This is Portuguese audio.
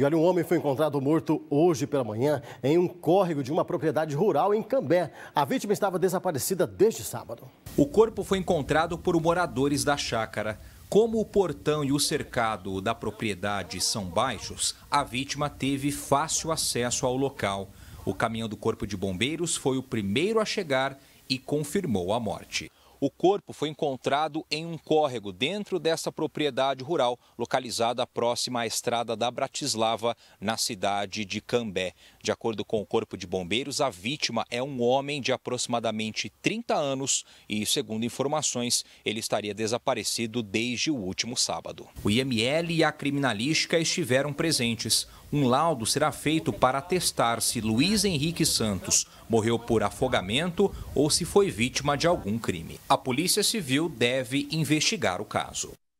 E olha, um homem foi encontrado morto hoje pela manhã em um córrego de uma propriedade rural em Cambé. A vítima estava desaparecida desde sábado. O corpo foi encontrado por moradores da chácara. Como o portão e o cercado da propriedade são baixos, a vítima teve fácil acesso ao local. O caminhão do Corpo de Bombeiros foi o primeiro a chegar e confirmou a morte. O corpo foi encontrado em um córrego dentro dessa propriedade rural, localizada próxima à estrada da Bratislava, na cidade de Cambé. De acordo com o Corpo de Bombeiros, a vítima é um homem de aproximadamente 30 anos e, segundo informações, ele estaria desaparecido desde o último sábado. O IML e a criminalística estiveram presentes. Um laudo será feito para atestar se Luiz Henrique Santos morreu por afogamento ou se foi vítima de algum crime. A Polícia Civil deve investigar o caso.